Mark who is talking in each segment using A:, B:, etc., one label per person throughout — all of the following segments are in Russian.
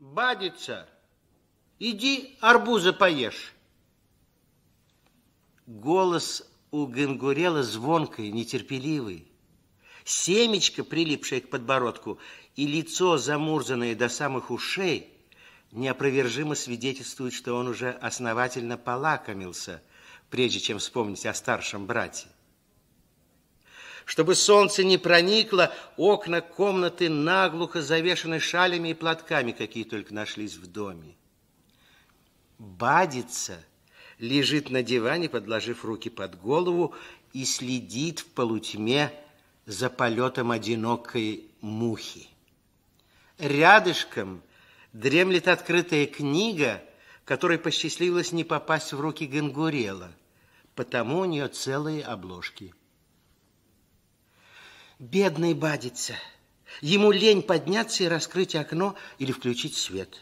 A: Бадица, иди арбуза поешь. Голос у Гангурела звонкой, нетерпеливый. Семечко, прилипшее к подбородку, и лицо, замурзанное до самых ушей, неопровержимо свидетельствуют, что он уже основательно полакомился, прежде чем вспомнить о старшем брате. Чтобы солнце не проникло, окна комнаты наглухо завешены шалями и платками, какие только нашлись в доме. Бадица лежит на диване, подложив руки под голову, и следит в полутьме за полетом одинокой мухи. Рядышком дремлет открытая книга, которой посчастливилось не попасть в руки Гангурела, потому у нее целые обложки – Бедный бадится. Ему лень подняться и раскрыть окно или включить свет.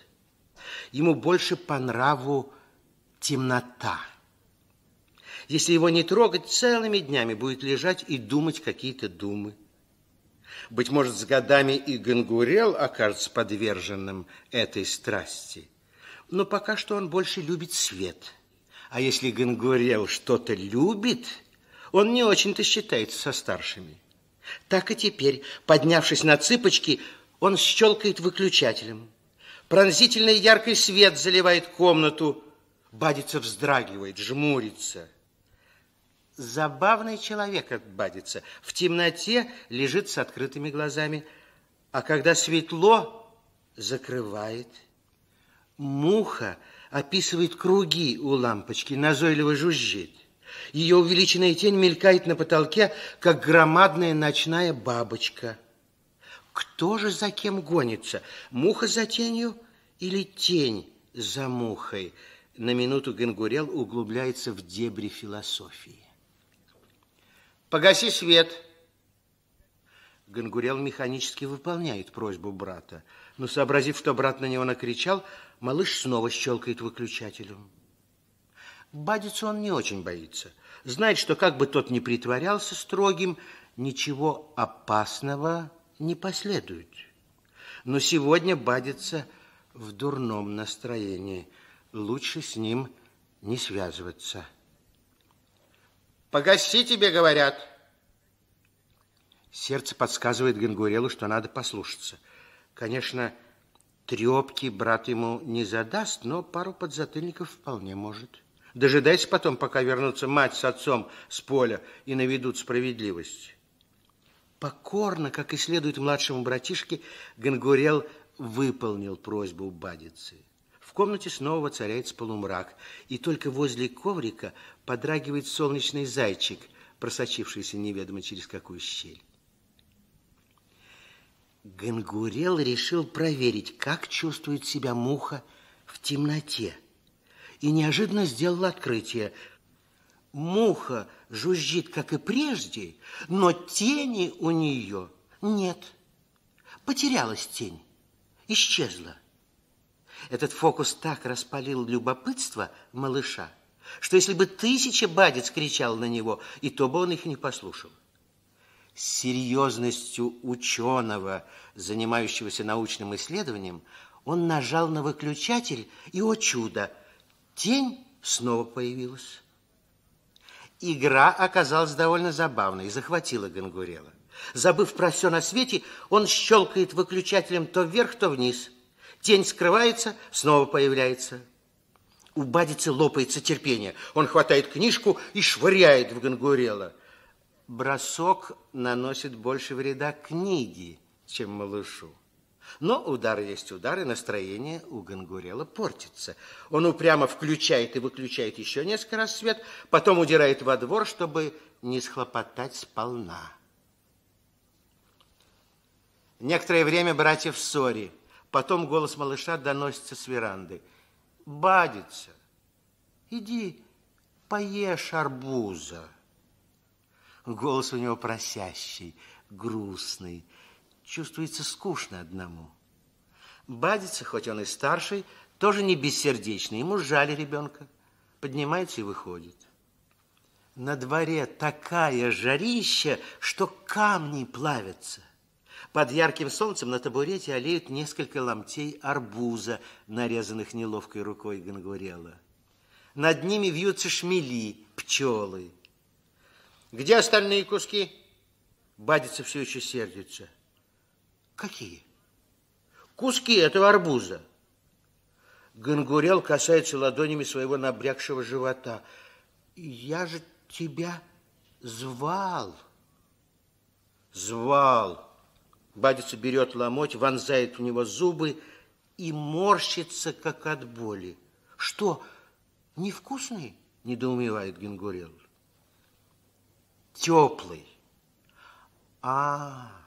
A: Ему больше по нраву темнота. Если его не трогать, целыми днями будет лежать и думать какие-то думы. Быть может, с годами и Гангурел окажется подверженным этой страсти. Но пока что он больше любит свет. А если Гангурел что-то любит, он не очень-то считается со старшими. Так и теперь, поднявшись на цыпочки, он щелкает выключателем. Пронзительный яркий свет заливает комнату. Бадица вздрагивает, жмурится. Забавный человек от Бадица. В темноте лежит с открытыми глазами, а когда светло, закрывает. Муха описывает круги у лампочки, назойливо жужжит. Ее увеличенная тень мелькает на потолке, как громадная ночная бабочка. Кто же за кем гонится? Муха за тенью или тень за мухой? На минуту Гангурел углубляется в дебри философии. «Погаси свет!» Гангурел механически выполняет просьбу брата, но, сообразив, что брат на него накричал, малыш снова щелкает выключателем. Бадиться он не очень боится. Знает, что как бы тот ни притворялся строгим, ничего опасного не последует. Но сегодня Бадится в дурном настроении. Лучше с ним не связываться. «Погаси тебе, говорят!» Сердце подсказывает Гангурелу, что надо послушаться. Конечно, трепки брат ему не задаст, но пару подзатыльников вполне может. Дожидайся потом, пока вернутся мать с отцом с поля и наведут справедливость. Покорно, как и следует младшему братишке, Гангурел выполнил просьбу Бадицы. В комнате снова царяется полумрак, и только возле коврика подрагивает солнечный зайчик, просочившийся неведомо через какую щель. Гангурел решил проверить, как чувствует себя муха в темноте и неожиданно сделала открытие. Муха жужжит, как и прежде, но тени у нее нет. Потерялась тень, исчезла. Этот фокус так распалил любопытство малыша, что если бы тысяча бадец кричал на него, и то бы он их не послушал. С серьезностью ученого, занимающегося научным исследованием, он нажал на выключатель, и, о чудо, Тень снова появилась. Игра оказалась довольно забавной и захватила Гонгурела. Забыв про все на свете, он щелкает выключателем то вверх, то вниз. Тень скрывается, снова появляется. У Бадицы лопается терпение. Он хватает книжку и швыряет в Гонгурела. Бросок наносит больше вреда книге, чем малышу. Но удар есть удар, и настроение у Гонгурела портится. Он упрямо включает и выключает еще несколько раз свет, потом удирает во двор, чтобы не схлопотать сполна. Некоторое время братья в ссоре. Потом голос малыша доносится с веранды. «Бадится! Иди, поешь арбуза!» Голос у него просящий, грустный чувствуется скучно одному. Бадится, хоть он и старший, тоже не бессердечный. Ему жаль ребенка. Поднимается и выходит. На дворе такая жарища, что камни плавятся. Под ярким солнцем на табурете олеют несколько ломтей арбуза, нарезанных неловкой рукой Гангурела. Над ними вьются шмели, пчелы. Где остальные куски? Бадица все еще сердится. Какие? Куски этого арбуза. Гонгурел касается ладонями своего набрякшего живота. Я же тебя звал. Звал. Бадица берет ломоть, вонзает в него зубы и морщится, как от боли. Что, невкусный? Недоумевает Генгурел. Теплый. А, -а, -а.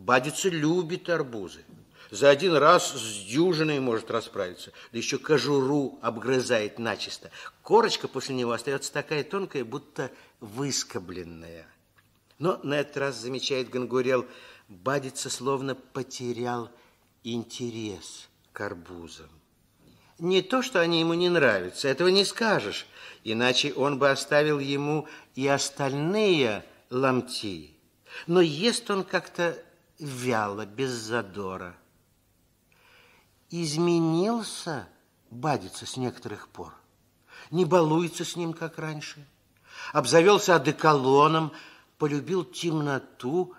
A: Бадица любит арбузы. За один раз с дюжиной может расправиться. Да еще кожуру обгрызает начисто. Корочка после него остается такая тонкая, будто выскобленная. Но на этот раз, замечает Гонгурел, Бадица словно потерял интерес к арбузам. Не то, что они ему не нравятся, этого не скажешь, иначе он бы оставил ему и остальные ломти. Но ест он как-то вяло, без задора. Изменился, бадится с некоторых пор, не балуется с ним, как раньше, обзавелся одеколоном, полюбил темноту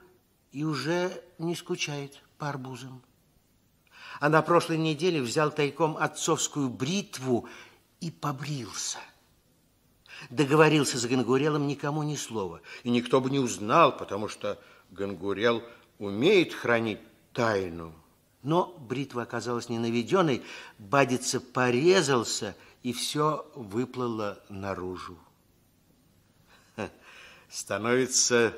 A: и уже не скучает по арбузам. А на прошлой неделе взял тайком отцовскую бритву и побрился. Договорился с Гангурелом никому ни слова, и никто бы не узнал, потому что Гангурел – умеет хранить тайну. Но бритва оказалась ненаведенной, Бадица порезался, и все выплыло наружу. становится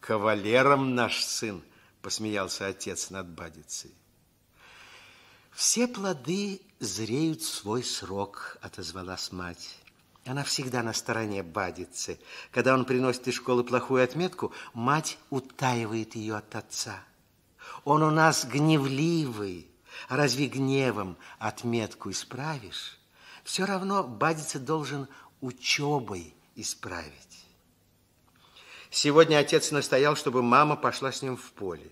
A: кавалером наш сын, посмеялся отец над Бадицей. Все плоды зреют свой срок, отозвалась мать. Она всегда на стороне Бадицы. Когда он приносит из школы плохую отметку, мать утаивает ее от отца. Он у нас гневливый. А разве гневом отметку исправишь? Все равно Бадица должен учебой исправить. Сегодня отец настоял, чтобы мама пошла с ним в поле.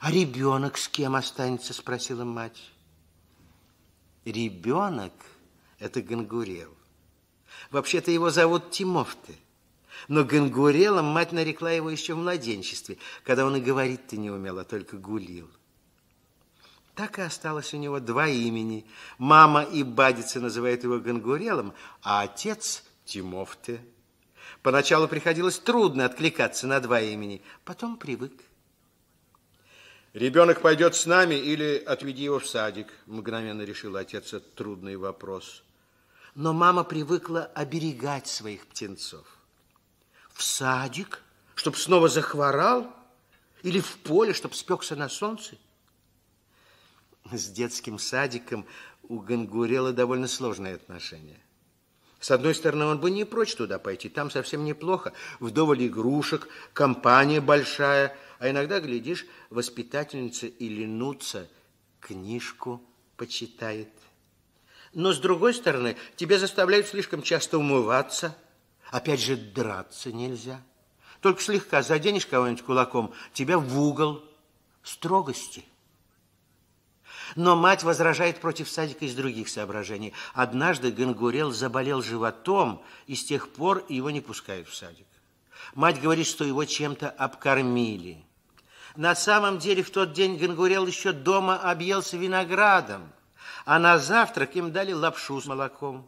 A: «А ребенок с кем останется?» – спросила мать. «Ребенок – это Гонгурел. Вообще-то его зовут Тимофте. Но гангурелом мать нарекла его еще в младенчестве, когда он и говорить-то не умел, а только гулил. Так и осталось у него два имени. Мама и Бадица называют его Гангурелом, а отец – Тимофте. Поначалу приходилось трудно откликаться на два имени, потом привык. «Ребенок пойдет с нами или отведи его в садик», – мгновенно решил отец этот трудный вопрос но мама привыкла оберегать своих птенцов. В садик, чтоб снова захворал, или в поле, чтоб спекся на солнце? С детским садиком у Гангурела довольно сложные отношения. С одной стороны, он бы не прочь туда пойти, там совсем неплохо. Вдоволь игрушек, компания большая, а иногда, глядишь, воспитательница или нуца книжку почитает. Но, с другой стороны, тебя заставляют слишком часто умываться. Опять же, драться нельзя. Только слегка заденешь кого-нибудь кулаком, тебя в угол строгости. Но мать возражает против садика из других соображений. Однажды Гангурел заболел животом, и с тех пор его не пускают в садик. Мать говорит, что его чем-то обкормили. На самом деле в тот день Гангурел еще дома объелся виноградом. А на завтрак им дали лапшу с молоком.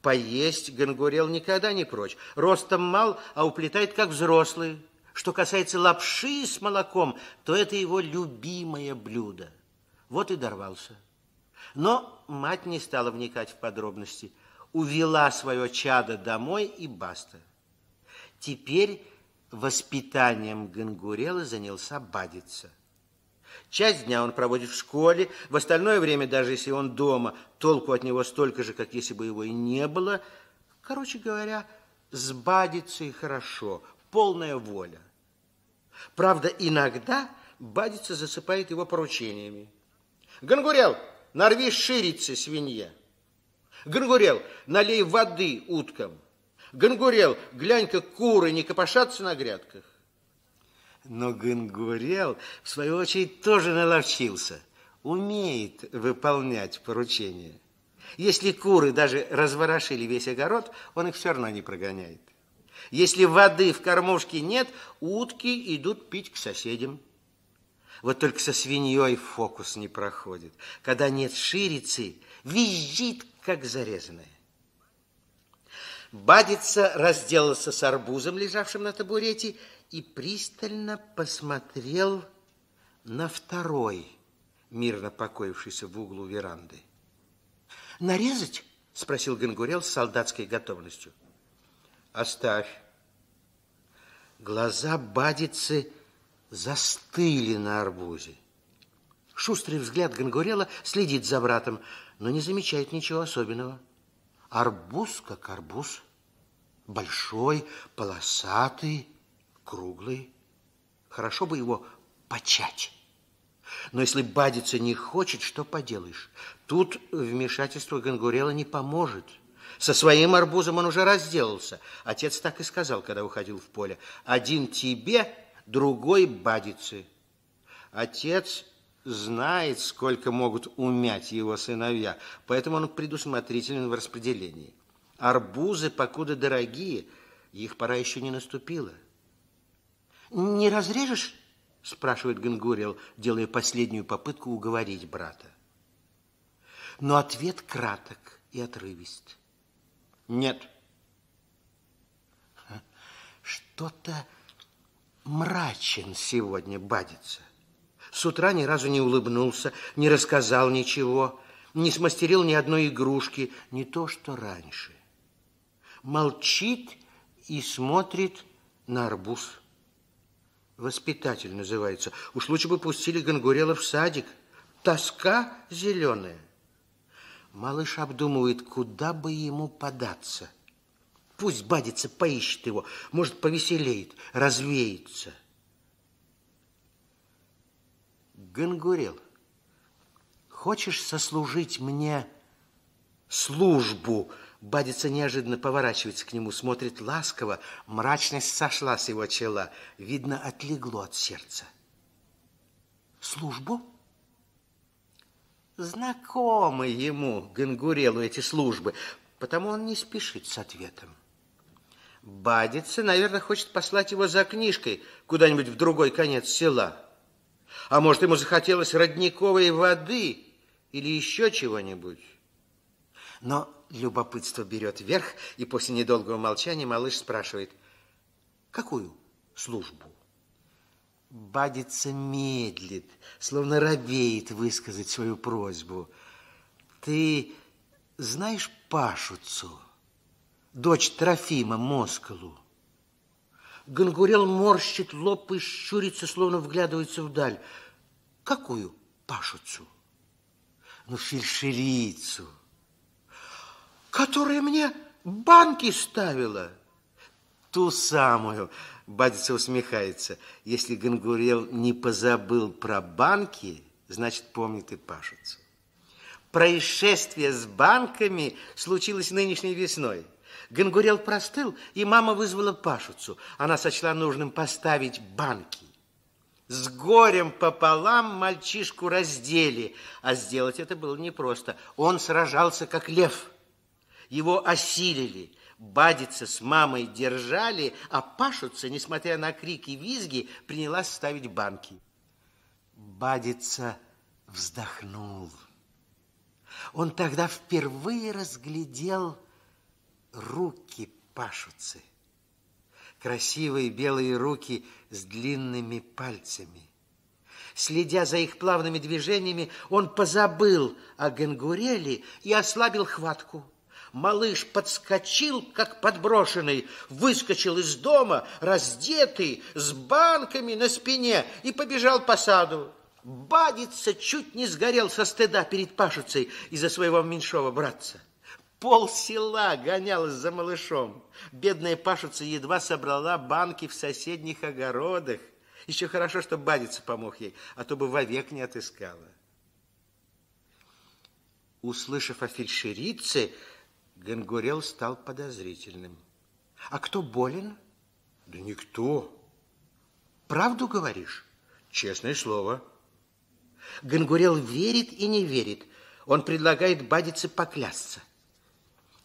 A: Поесть Гонгурел никогда не прочь. Ростом мал, а уплетает, как взрослый. Что касается лапши с молоком, то это его любимое блюдо. Вот и дорвался. Но мать не стала вникать в подробности. Увела свое чадо домой и баста. Теперь воспитанием Гонгурела занялся Бадица – Часть дня он проводит в школе, в остальное время, даже если он дома, толку от него столько же, как если бы его и не было. Короче говоря, сбадится и хорошо, полная воля. Правда, иногда бадится засыпает его поручениями. «Гонгурел, нарви ширицы свинье!» «Гонгурел, налей воды уткам!» «Гонгурел, глянь-ка, куры не копошатся на грядках!» Но Гынгурел, в свою очередь, тоже наловчился. Умеет выполнять поручения. Если куры даже разворошили весь огород, он их все равно не прогоняет. Если воды в кормушке нет, утки идут пить к соседям. Вот только со свиньей фокус не проходит. Когда нет ширицы, визжит, как зарезанная. Бадица разделался с арбузом, лежавшим на табурете, и пристально посмотрел на второй, мирно покоившийся в углу веранды. «Нарезать?» – спросил Гонгурел с солдатской готовностью. «Оставь». Глаза Бадицы застыли на арбузе. Шустрый взгляд Гонгурела следит за братом, но не замечает ничего особенного. Арбуз как арбуз. Большой, полосатый, круглый. Хорошо бы его почать. Но если бадиться не хочет, что поделаешь? Тут вмешательство Гангурела не поможет. Со своим арбузом он уже разделался. Отец так и сказал, когда уходил в поле. Один тебе, другой Бадицы. Отец знает, сколько могут умять его сыновья, поэтому он предусмотрителен в распределении. Арбузы, покуда дорогие, их пора еще не наступила. Не разрежешь? Спрашивает Гангурел, делая последнюю попытку уговорить брата. Но ответ краток и отрывист. Нет. Что-то мрачен сегодня бадится. С утра ни разу не улыбнулся, не рассказал ничего, не смастерил ни одной игрушки, не то, что раньше. Молчит и смотрит на арбуз. Воспитатель называется. Уж лучше бы пустили Гонгурела в садик. Тоска зеленая. Малыш обдумывает, куда бы ему податься. Пусть бадится, поищет его. Может, повеселеет, развеется. Гонгурел, хочешь сослужить мне службу, Бадица неожиданно поворачивается к нему, смотрит ласково. Мрачность сошла с его чела. Видно, отлегло от сердца. Службу? Знакомы ему, Гангурелу, эти службы, потому он не спешит с ответом. Бадица, наверное, хочет послать его за книжкой куда-нибудь в другой конец села. А может, ему захотелось родниковой воды или еще чего-нибудь. Но Любопытство берет верх, и после недолгого молчания малыш спрашивает, какую службу? Бадица медлит, словно робеет высказать свою просьбу. Ты знаешь Пашуцу, дочь Трофима Москалу? Гонгурел морщит лоб и щурится, словно вглядывается вдаль. Какую Пашуцу? Ну, фельдшерицу которая мне банки ставила. Ту самую, Бадица усмехается. Если Гангурел не позабыл про банки, значит, помнит и пашицу. Происшествие с банками случилось нынешней весной. Гангурел простыл, и мама вызвала Пашуцу Она сочла нужным поставить банки. С горем пополам мальчишку раздели, а сделать это было непросто. Он сражался, как лев – его осилили, бадиться с мамой держали, а пашутся, несмотря на крики визги, принялась ставить банки. Бадица вздохнул. Он тогда впервые разглядел руки пашутся. Красивые белые руки с длинными пальцами. Следя за их плавными движениями, он позабыл о Генгурели и ослабил хватку. Малыш подскочил, как подброшенный, выскочил из дома, раздетый, с банками на спине, и побежал по саду. Бадица чуть не сгорел со стыда перед Пашицей из-за своего меньшого братца. Пол села гонялась за малышом. Бедная Пашица едва собрала банки в соседних огородах. Еще хорошо, что Бадица помог ей, а то бы вовек не отыскала. Услышав о фельдшерице, Гонгурел стал подозрительным. А кто болен? Да никто. Правду говоришь? Честное слово. Гонгурел верит и не верит. Он предлагает Бадице поклясться.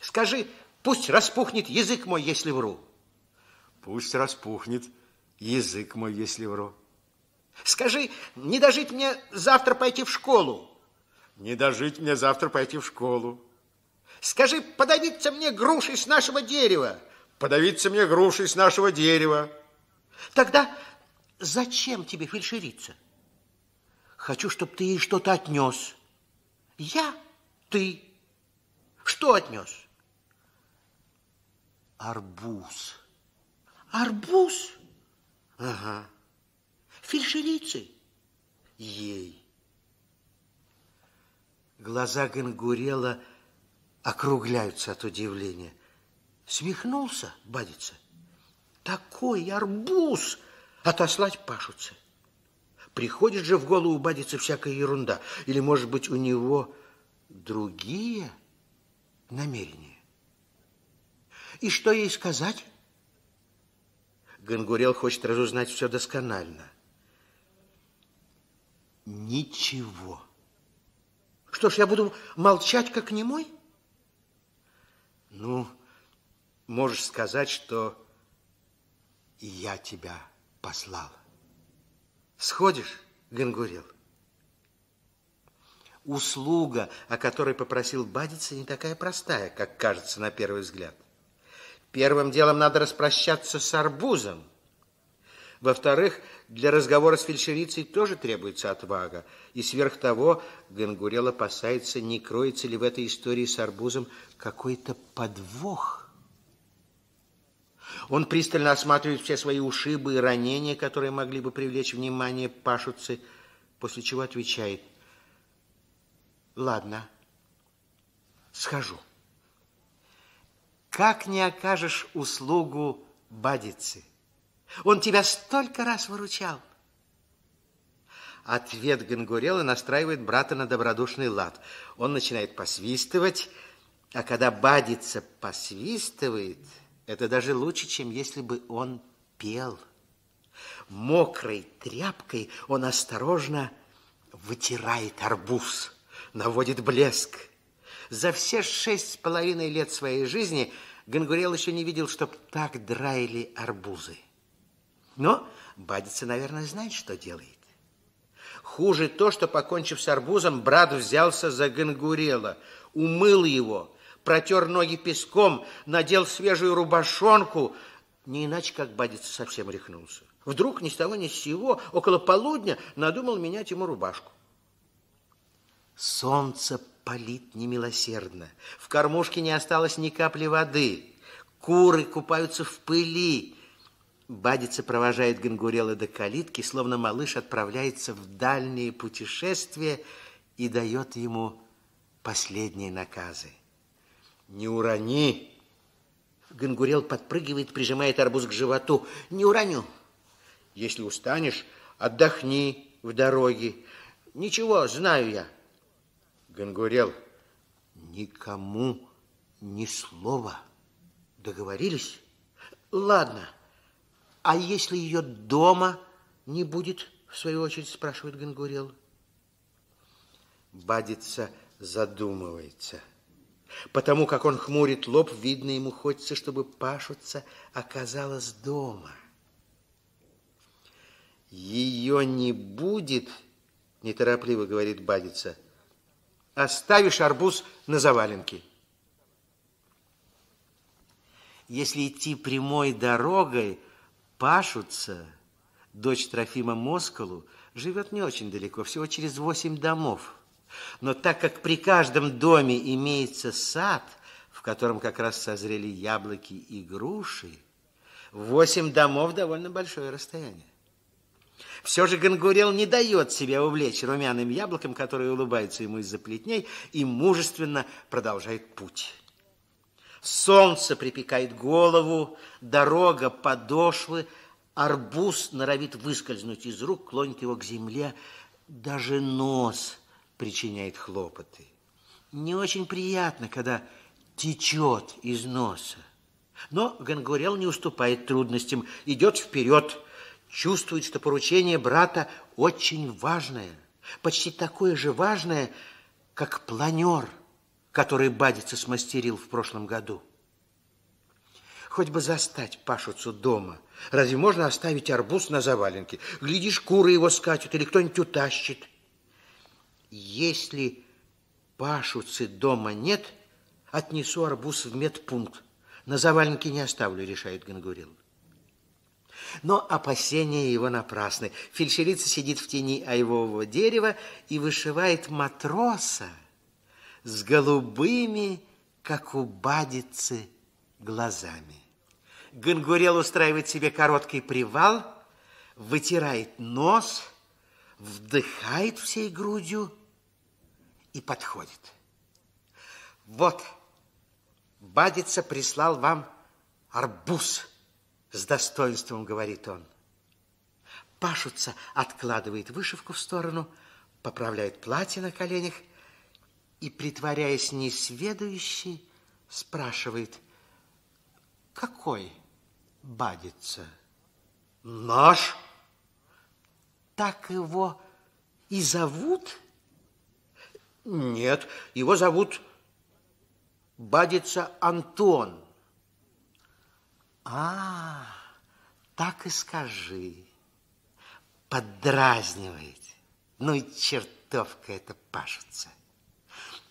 A: Скажи, пусть распухнет язык мой, если вру. Пусть распухнет язык мой, если вру. Скажи, не дожить мне завтра пойти в школу. Не дожить мне завтра пойти в школу. Скажи, подавиться мне грушей с нашего дерева. Подавиться мне грушей с нашего дерева. Тогда зачем тебе фельдшерица? Хочу, чтобы ты ей что-то отнес. Я? Ты? Что отнес? Арбуз. Арбуз? Ага. Фельдшерицы? Ей. Глаза Гангурела округляются от удивления. Смехнулся, бадится. Такой арбуз отослать пашутся. Приходит же в голову бадится всякая ерунда. Или, может быть, у него другие намерения. И что ей сказать? Гангурел хочет разузнать все досконально. Ничего. Что ж, я буду молчать, как немой? Ну, можешь сказать, что я тебя послал. Сходишь, Гангурел? Услуга, о которой попросил Бадица, не такая простая, как кажется на первый взгляд. Первым делом надо распрощаться с арбузом. Во-вторых, для разговора с фельдшерицей тоже требуется отвага. И сверх того, Гангурел опасается, не кроется ли в этой истории с арбузом какой-то подвох. Он пристально осматривает все свои ушибы и ранения, которые могли бы привлечь внимание пашуцы, после чего отвечает. «Ладно, схожу. Как не окажешь услугу бадицы?» Он тебя столько раз выручал. Ответ Гонгурела настраивает брата на добродушный лад. Он начинает посвистывать, а когда бадится посвистывает, это даже лучше, чем если бы он пел. Мокрой тряпкой он осторожно вытирает арбуз, наводит блеск. За все шесть с половиной лет своей жизни Гонгурел еще не видел, чтоб так драили арбузы. Но Бадица, наверное, знает, что делает. Хуже то, что, покончив с арбузом, брат взялся за гангурела, умыл его, протер ноги песком, надел свежую рубашонку, не иначе, как Бадица совсем рехнулся. Вдруг ни с того ни с сего, около полудня, надумал менять ему рубашку. Солнце палит немилосердно. В кормушке не осталось ни капли воды. Куры купаются в пыли. Бадица провожает Гангурела до калитки, словно малыш отправляется в дальние путешествия и дает ему последние наказы. «Не урони!» Гангурел подпрыгивает, прижимает арбуз к животу. «Не уроню!» «Если устанешь, отдохни в дороге!» «Ничего, знаю я!» Гангурел, никому ни слова. Договорились? Ладно. А если ее дома не будет, в свою очередь спрашивает Гангурел. Бадица задумывается. Потому как он хмурит лоб, видно, ему хочется, чтобы Пашуца оказалась дома. Ее не будет, неторопливо говорит Бадица. Оставишь арбуз на заваленке. Если идти прямой дорогой, Пашутся, дочь Трофима Москалу, живет не очень далеко, всего через восемь домов. Но так как при каждом доме имеется сад, в котором как раз созрели яблоки и груши, восемь домов довольно большое расстояние. Все же Гонгурел не дает себя увлечь румяным яблоком, которое улыбается ему из-за плетней, и мужественно продолжает путь. Солнце припекает голову, дорога, подошвы, арбуз норовит выскользнуть из рук, клонит его к земле, даже нос причиняет хлопоты. Не очень приятно, когда течет из носа. Но Гангурел не уступает трудностям, идет вперед, чувствует, что поручение брата очень важное, почти такое же важное, как планер – который Бадица смастерил в прошлом году. Хоть бы застать Пашицу дома. Разве можно оставить арбуз на заваленке? Глядишь, куры его скачут или кто-нибудь утащит. Если Пашуцы дома нет, отнесу арбуз в медпункт. На заваленке не оставлю, решает Гангурил. Но опасения его напрасны. Фельдшерица сидит в тени айвового дерева и вышивает матроса, с голубыми, как у бадицы, глазами. Гангурел устраивает себе короткий привал, вытирает нос, вдыхает всей грудью и подходит. Вот, Бадица прислал вам арбуз, с достоинством говорит он. Пашутся, откладывает вышивку в сторону, поправляет платье на коленях и, притворяясь несведущей, спрашивает, какой бадится? Наш. Так его и зовут? Нет, его зовут Бадится Антон. А, так и скажи. Поддразнивает. Ну и чертовка эта пашется.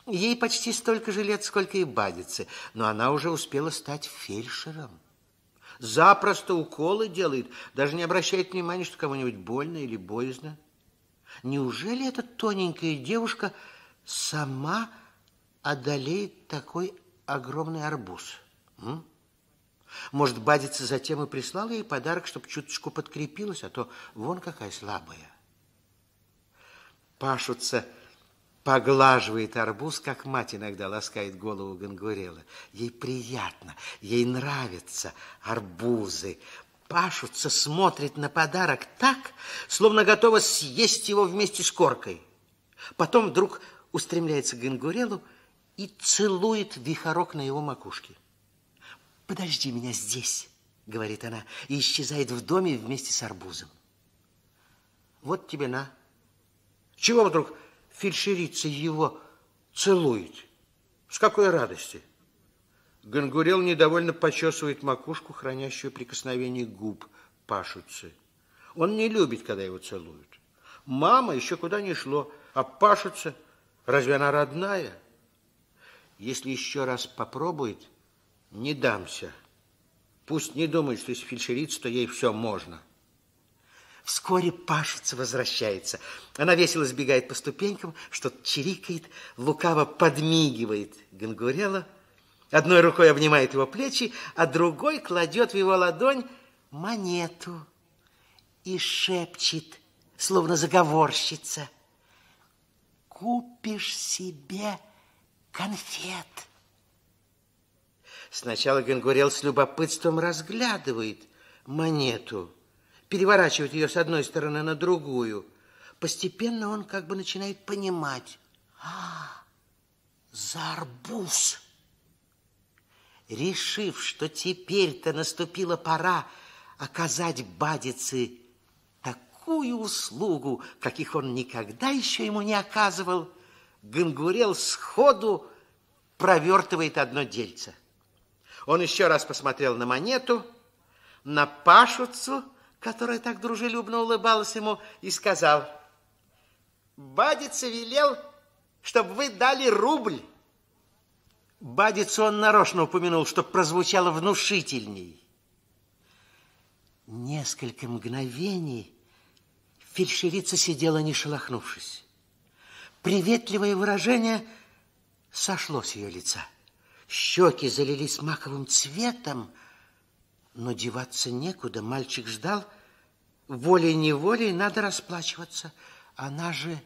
A: Ей почти столько же лет, сколько и Бадице, но она уже успела стать фельдшером. Запросто уколы делает, даже не обращает внимания, что кому-нибудь больно или боязно. Неужели эта тоненькая девушка сама одолеет такой огромный арбуз? М? Может, Бадица затем и прислала ей подарок, чтобы чуточку подкрепилась, а то вон какая слабая. Пашутся поглаживает арбуз, как мать иногда ласкает голову Гонгурела. Ей приятно, ей нравятся арбузы. Пашутся, смотрит на подарок так, словно готова съесть его вместе с коркой. Потом вдруг устремляется к гангурелу и целует вихорок на его макушке. «Подожди меня здесь», — говорит она, и исчезает в доме вместе с арбузом. «Вот тебе на». «Чего вдруг?» фельдшерица его целует. С какой радости? Гангурел недовольно почесывает макушку, хранящую прикосновение губ Пашуцы. Он не любит, когда его целуют. Мама еще куда не шло, а Пашуца, разве она родная? Если еще раз попробует, не дамся. Пусть не думает, что если фельдшерица, то ей все можно. Вскоре пашица возвращается. Она весело сбегает по ступенькам, что-то чирикает, лукаво подмигивает Гангурела, одной рукой обнимает его плечи, а другой кладет в его ладонь монету и шепчет, словно заговорщица, «Купишь себе конфет». Сначала Гангурел с любопытством разглядывает монету – переворачивать ее с одной стороны на другую. Постепенно он как бы начинает понимать. А, за арбуз! Решив, что теперь-то наступила пора оказать Бадице такую услугу, каких он никогда еще ему не оказывал, Гангурел сходу провертывает одно дельце. Он еще раз посмотрел на монету, на пашицу, которая так дружелюбно улыбалась ему, и сказал, «Бадица велел, чтобы вы дали рубль». Бадицу он нарочно упомянул, чтобы прозвучало внушительней. Несколько мгновений фельдшерица сидела, не шелохнувшись. Приветливое выражение сошло с ее лица. Щеки залились маковым цветом, но деваться некуда. Мальчик ждал. Волей-неволей надо расплачиваться. Она же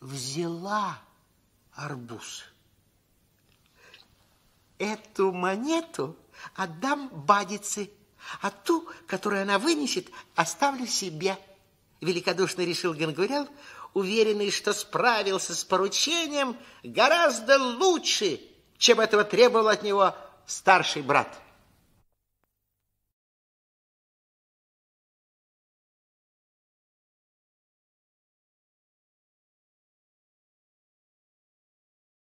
A: взяла арбуз. Эту монету отдам бадице, а ту, которую она вынесет, оставлю себе. Великодушно решил Гангурел, уверенный, что справился с поручением гораздо лучше, чем этого требовал от него старший брат.